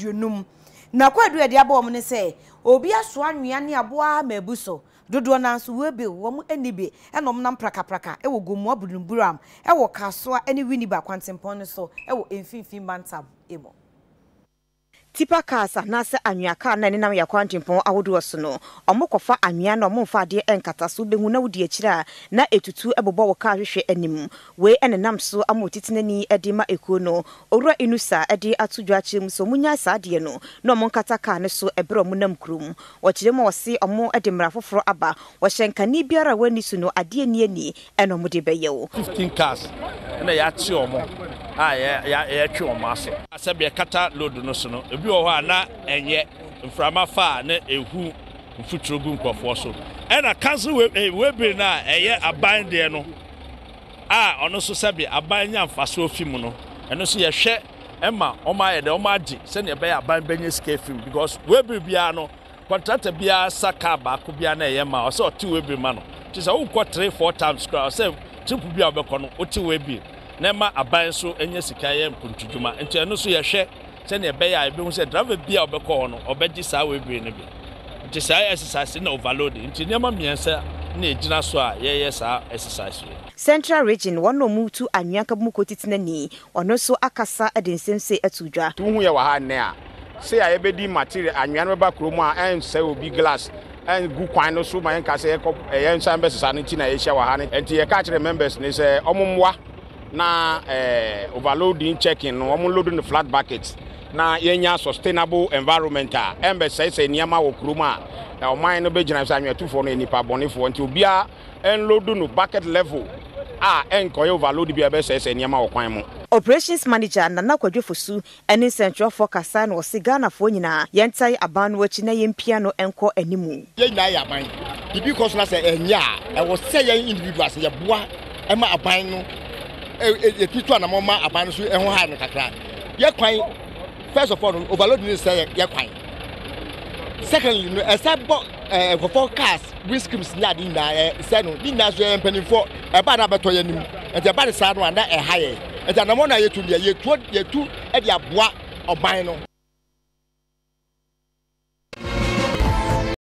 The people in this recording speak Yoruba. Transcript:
aduonum na kwadu ade abɔ wɔn ne sɛ obi aso anwea ne aboa ama abu so dodoɔ nanso webe wɔn ani bi ɛna wɔn nam prakapraka ɛwɔ gomua bunuburam ɛwɔ kasoa ɛne winiba kwantempɔn ne so ɛwɔ mfimfin bantam ɛmu tipa cars anaasɛ anwea car na ɛnenam yɛ akwantempɔn ahodoɔ so no ɔmo kɔfa anwea na ɔmo mfa adeɛ ɛnkata so bɛhu na wodi akyire a na ɛtutu ɛbobɔ wɔ car hwehwɛ anim wei ɛnenam so ama otiti n'ani ma ekuo no owura inusa ɛde ato dwa akyerɛ mu so ɔmo nya saa adeɛ no na ɔmo nkata car no so ɛberɛ ɔmo nam kurom wɔkyerɛ mu wɔse ɔmo ɛde mmara foforɔ aba wɔhyɛ nkane biara a wani so no adeɛ ni ani ɛna ɔmo de bɛyɛ wo. fifteen cars ɛna yɛakye ɔmo a yɛtwe wɔn ase asɛbi ɛkata load no so no ebi wɔ hɔ a na ɛnyɛ mframa fa a na ehu mfuturo gu nkurɔfoɔ so ɛna council eh, webiri no a ɛyɛ aban deɛ no a ɔno nso sɛbi aban nya mfasoɔ fi mu no ɛno nso yɛhwɛ ɛma ɔmo ayɛ deɛ ɔmo agye sɛnea ɛbɛyɛ aban bɛnyɛ sika fi mu because webiri biara no kɔntrata biara sa kaa baako biara na ɛyɛ ma ɔsɛ ɔte webiri ma no kyesɛ wokɔ three four times koraa ɔsɛ tipu bi a wobɛkɔ no wote webiri na ma aban so anya sika yɛ mpontudwuma nti ɛno nso yɛhwɛ sɛnea ɛbɛyɛ a ebihu sɛ driver bi a ɔbɛkɔ hɔ no ɔbɛgye saa webree no bi nti saa exercise na overload, nti nneɛma mmiɛnsa na egyina so a yɛyɛ saa exercise yi. central region wɔn a wɔn tu anwea ka mu kotiti n'ani ɔno nso akasa de nsɛm se dwa. tuhu yɛ wɔ ha nnɛ a se a yɛbɛdi material anwea no bɛba kurom a ɛnsɛ obi glass ɛngu kwan no so ma yɛnka sɛ ɛyɛ nsan bɛsesa no nti na yɛhyɛ wɔ ha no nti yɛka kyerɛ members ne sɛ ɔmo mmoa na eh, overloading checking no wɔn loading the flat bucket na yɛnya sustainable environment ah. ah. a ɛmbɛsɛsɛ nneɛma wɔ kurom a ɔman no bɛgyina sɛ anwɛtufoɔ no nipa bɔnefoɔ nti obiara ɛnlodo no bucket level a ɛnkɔyɛ overload bi a ɛbɛsɛsɛ nneɛma wɔ kwan mu operations manager nana kwadwofosu ne nsɛntwerɛfoɔ kasa na ɔse ghanafoɔ nyinaa yɛntae aban no akyi na yɛmpia no nkɔ animu yɛn nyinaa yɛ aban biribi kɔ so na sɛ ɛnyɛ a ɛwɔ sɛ yɛn individual yɛboa ɛma aban no Eh, eh, yɛtutu anamɔ ma aban no so ho ha no kakra yɛ kwan first of all no overload ne sɛ yɛ kwan secondly no ɛsɛ bɔ eh, nkɔfɔ cars windscreens ne ade nyinaa ɛsɛ no ne nyinaa so yɛ mpanimfoɔ ɛba no abɛtɔ yɛ anim nti ɛba no saa no ana ɛha yɛ nti anamɔ no a yɛtu deɛ yɛtuo yɛtu de aboa ɔban no